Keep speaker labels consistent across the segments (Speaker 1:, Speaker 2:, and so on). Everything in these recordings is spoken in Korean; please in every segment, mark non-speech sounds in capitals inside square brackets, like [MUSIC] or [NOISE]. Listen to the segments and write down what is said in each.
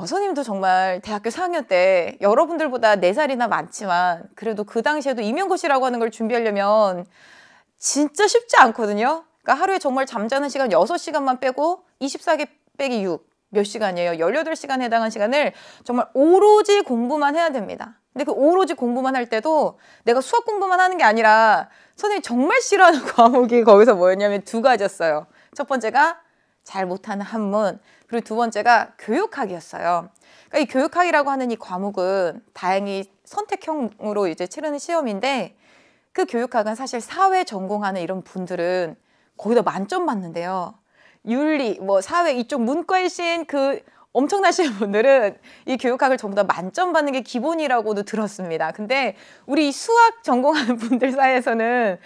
Speaker 1: 어, 선생님도 정말 대학교 4학년 때 여러분들보다 4살이나 많지만 그래도 그 당시에도 임용고시라고 하는 걸 준비하려면 진짜 쉽지 않거든요. 그러니까 하루에 정말 잠자는 시간 6시간만 빼고 24개 빼기 6, 몇 시간이에요? 18시간 해당한 시간을 정말 오로지 공부만 해야 됩니다. 근데 그 오로지 공부만 할 때도 내가 수학 공부만 하는 게 아니라 선생님 정말 싫어하는 과목이 거기서 뭐였냐면 두 가지였어요. 첫 번째가 잘 못하는 한문 그리고 두 번째가 교육학이었어요. 그러니까 이 교육학이라고 하는 이 과목은 다행히 선택형으로 이제 치르는 시험인데 그 교육학은 사실 사회 전공하는 이런 분들은 거기다 만점 받는데요. 윤리, 뭐 사회 이쪽 문과이신 그 엄청나신 분들은 이 교육학을 전부 다 만점 받는 게 기본이라고도 들었습니다. 근데 우리 수학 전공하는 분들 사이에서는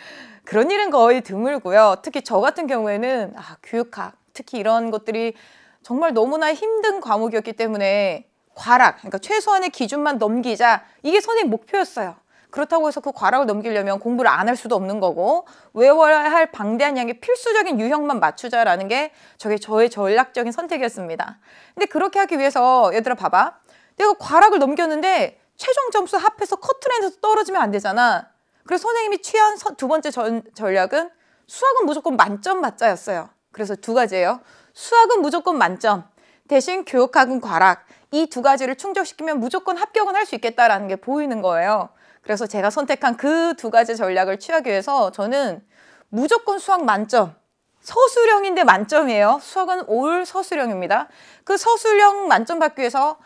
Speaker 1: 그런 일은 거의 드물고요. 특히 저 같은 경우에는 아, 교육학 특히 이런 것들이 정말 너무나 힘든 과목이었기 때문에 과락, 그러니까 최소한의 기준만 넘기자 이게 선생님 목표였어요. 그렇다고 해서 그 과락을 넘기려면 공부를 안 할 수도 없는 거고 외워야 할 방대한 양의 필수적인 유형만 맞추자라는 게 저게 저의 전략적인 선택이었습니다. 근데 그렇게 하기 위해서 얘들아 봐봐. 내가 과락을 넘겼는데 최종 점수 합해서 커트라인에서 떨어지면 안 되잖아. 그래서 선생님이 취한 두 번째 전, 전략은 수학은 무조건 만점 맞자였어요. 그래서 두 가지예요. 수학은 무조건 만점, 대신 교육학은 과락. 이 두 가지를 충족시키면 무조건 합격은 할 수 있겠다라는 게 보이는 거예요. 그래서 제가 선택한 그 두 가지 전략을 취하기 위해서 저는 무조건 수학 만점, 서술형인데 만점이에요. 수학은 올 서술형입니다. 그 서술형 만점 받기 위해서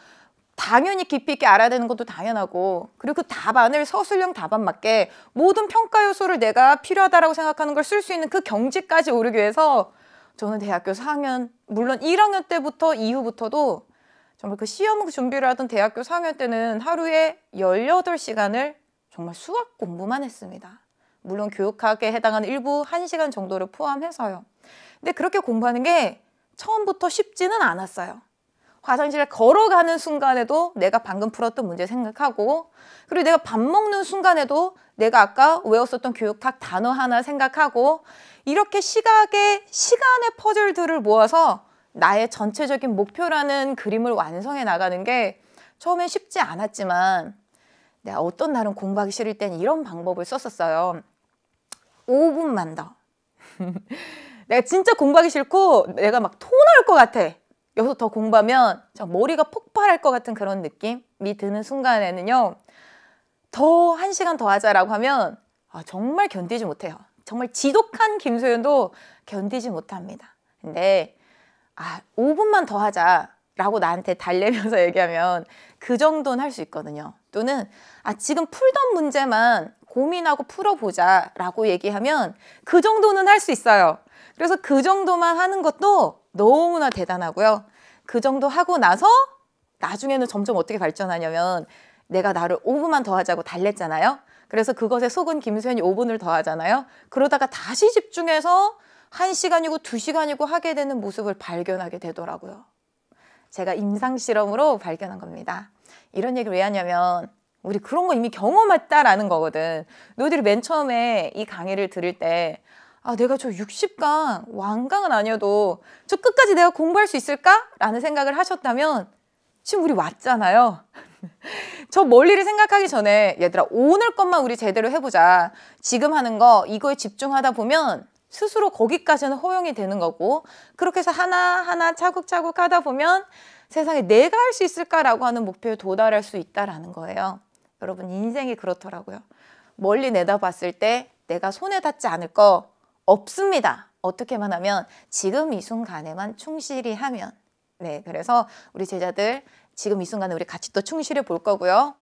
Speaker 1: 당연히 깊이 있게 알아야 되는 것도 당연하고 그리고 그 답안을 서술형 답안 맞게 모든 평가 요소를 내가 필요하다라고 생각하는 걸 쓸 수 있는 그 경지까지 오르기 위해서 저는 대학교 4학년 물론 1학년 때부터 이후부터도 정말 그 시험 준비를 하던 대학교 4학년 때는 하루에 18시간을 정말 수학 공부만 했습니다. 물론 교육학에 해당하는 일부 1시간 정도를 포함해서요. 근데 그렇게 공부하는 게 처음부터 쉽지는 않았어요. 화장실에 걸어가는 순간에도 내가 방금 풀었던 문제 생각하고 그리고 내가 밥 먹는 순간에도 내가 아까 외웠었던 교육학 단어 하나 생각하고 이렇게 시각의 시간의 퍼즐들을 모아서 나의 전체적인 목표라는 그림을 완성해 나가는 게 처음엔 쉽지 않았지만 내가 어떤 날은 공부하기 싫을 땐 이런 방법을 썼었어요. 5분만 더. [LAUGHS] 내가 진짜 공부하기 싫고 내가 막 토 나올 것 같아. 여기서 더 공부하면 머리가 폭발할 것 같은 그런 느낌이 드는 순간에는요. 더 한 시간 더 하자라고 하면 아, 정말 견디지 못해요. 정말 지독한 김소연도 견디지 못합니다. 근데 아, 5분만 더 하자라고 나한테 달래면서 [LAUGHS] 얘기하면 그 정도는 할 수 있거든요. 또는 아, 지금 풀던 문제만 고민하고 풀어보자 라고 얘기하면 그 정도는 할 수 있어요. 그래서 그 정도만 하는 것도 너무나 대단하고요. 그 정도 하고 나서 나중에는 점점 어떻게 발전하냐면 내가 나를 5분만 더 하자고 달랬잖아요. 그래서 그것에 속은 김수현이 5분을 더 하잖아요. 그러다가 다시 집중해서 1시간이고 2시간이고 하게 되는 모습을 발견하게 되더라고요. 제가 임상실험으로 발견한 겁니다. 이런 얘기를 왜 하냐면 우리 그런 거 이미 경험했다라는 거거든. 너희들이 맨 처음에 이 강의를 들을 때, 아, 내가 저 60강, 완강은 아니어도 저 끝까지 내가 공부할 수 있을까? 라는 생각을 하셨다면, 지금 우리 왔잖아요. [LAUGHS] 저 멀리를 생각하기 전에, 얘들아, 오늘 것만 우리 제대로 해보자. 지금 하는 거, 이거에 집중하다 보면 스스로 거기까지는 허용이 되는 거고, 그렇게 해서 하나하나 차곡차곡 하다 보면 세상에 내가 할 수 있을까라고 하는 목표에 도달할 수 있다라는 거예요. 여러분 인생이 그렇더라고요. 멀리 내다봤을 때 내가 손에 닿지 않을 거 없습니다. 어떻게만 하면 지금 이 순간에만 충실히 하면 네 그래서 우리 제자들 지금 이 순간에 우리 같이 또 충실해 볼 거고요.